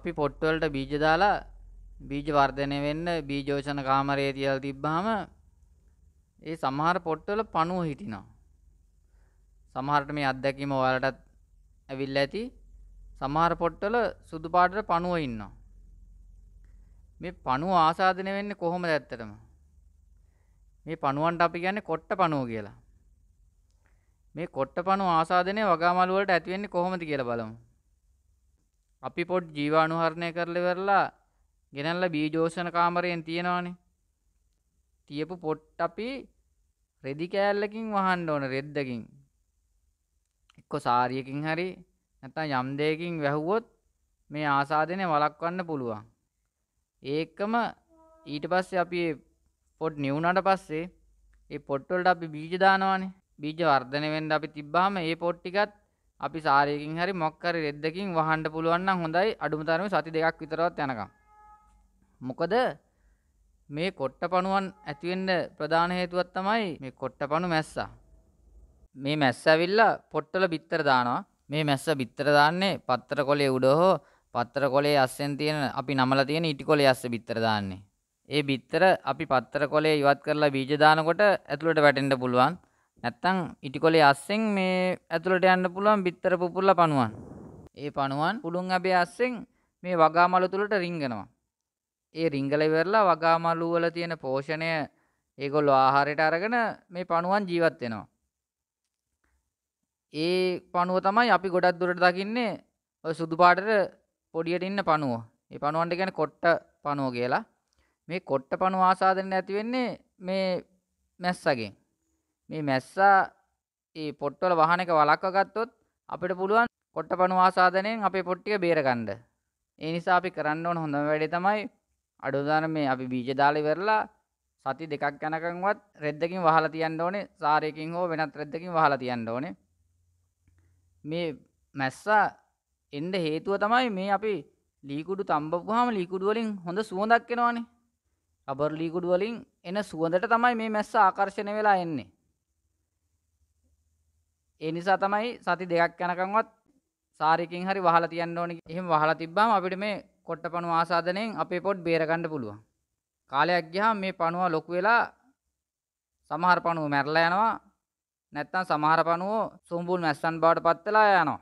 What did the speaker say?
අපි පොට්ටවලට බීජ දාලා බීජ වර්ධනය වෙන්න බීජෝෂණ කාමරයේ තියලා තිබ්බහම ඒ සමහර පොට්ටවල පණුව හිටිනවා. සමහරට මේ අත්දැකීම ඔයාලටත් ඇවිල්ලා ඇති. සමහර පොට්ටවල සුදු පාටට පණුව ඉන්නවා. මේ පණුව ආසාදනය වෙන්නේ කොහොමද ඇත්තටම? මේ පණුවන්ට අපි කියන්නේ කොට්ට පණුව කියලා. මේ කොට්ට පණුව ආසාදනය වගාමළු වලට ඇති වෙන්නේ කොහොමද කියලා බලමු. අපි පොඩ් ජීවානුහරණය කරල වෙරලා ගෙනල්ල බීජෝෂණ කාමරයෙන් තියෙනවානේ තියපු පොට් අපි රෙදි කෑල්ලකින් වහන්ඩ ඕන රෙද්දකින් එක්කො සාරියකින් හරි නැතා යම් දෙයකින් වැැහුවොත් මේ ආසාධනය වලක්වන්න පුළුවන් ඒකම ඊට පස්සේ අපි පොඩ් නිවුණට පස්සේ ඒ පොට්ටොල්ට අපි බීජ දානවානේ බීජ වර්ධනය වෙන්ඩ අපි තිබ්බාම ඒ පොට්ටිකත් අපි සාරයකින් හරි මොක්කරි රෙද්දකින් වහන්න පුළුවන් නම් හොඳයි අඩුම තරමේ සති දෙකක් විතරවත් යනකම්. මොකද මේ කොට්ටපණුවන් ඇති වෙන්න ප්‍රධාන හේතුවක් තමයි මේ කොට්ටපණු මැස්සා. මේ මැස්ස ඇවිල්ලා පොට්ටල බිත්තර දානවා. මේ මැස්ස බිත්තර දාන්නේ පත්‍ර කොලේ උඩ හෝ පත්‍ර කොලේ අස්සෙන් තියෙන අපි නමලා තියෙන ඉටි කොලේ අස්ස බිත්තර දාන්නේ. ඒ බිත්තර අපි පත්‍ර කොලේ ඉවත් කරලා බීජ දානකොට ඇතුළට වැටෙන්න පුළුවන්. නැත්තං ඉටිකොලේ අස්සෙන් මේ ඇතුළට යන්න පුළුවන් බිත්තර පුපුරල පනුවන් ඒ පනුවන් පුළුන් අපේ අස්සෙන් මේ වගාමලු තුළට රිංගනවා ඒ රිංගල වෙරලා වගාමලු වල තියෙන පෝෂණය ඒගොල්ලෝ ආහාරයට අරගෙන මේ පණුවන් ජීවත් වෙනවා ඒ පණුව තමයි අපි ගොඩක් දුරට දකින්නේ ඔය සුදු පාටට පොඩියට ඉන්න පණුව ඒ පණුවන්ට කියන්නේ කොට්ට පණුව කියලා මේ කොට්ට පණුව ආසාදනය ඇති වෙන්නේ මේ මැස්සගෙන් මේ මැස්සා ඒ පොට්ටවල වහන එක වලක්ව ගත්තොත් අපිට පුළුවන් කොට්ටපණු ආසාදනයෙන් අපේ පොට්ටිය බේරගන්න. ඒ නිසා අපි කරන්න ඕන හොඳම වැඩේ තමයි අඩුදාන මේ අපි බීජ දාලා ඉවරලා සති දෙකක් යනකන්වත් රෙද්දකින් වහලා තියන්න ඕනේ සාරයකින් හෝ වෙනත් රෙද්දකින් වහලා තියන්න ඕනේ මේ මැස්සා එන්න හේතුව තමයි මේ අපි ලීකුඩු තම්බපුවාම ලීකුඩු වලින් හොඳ සුවඳක් එනවනේ රබර් ලීකුඩු වලින් එන සුවඳට තමයි මේ මැස්සා ආකර්ෂණය වෙලා එන්නේ ඒ නිසා තමයි සති දෙකක් යනකංවත් සාරිකින් හරි වහලා තියන්න ඕනේ එහෙම වහලා තිබ්බම අපිට මේ කොට්ටපණුව ආසාදනයෙන් අපේ පොඩ් බේරගන්න පුළුවන්. කාලයක් ගියාම මේ පණුව ලොකු වෙලා සමහර පණුව මැරලා යනවා. නැත්තම් සමහර පණුව සුඹුල් මැස්සන් බවට පත් වෙලා යනවා.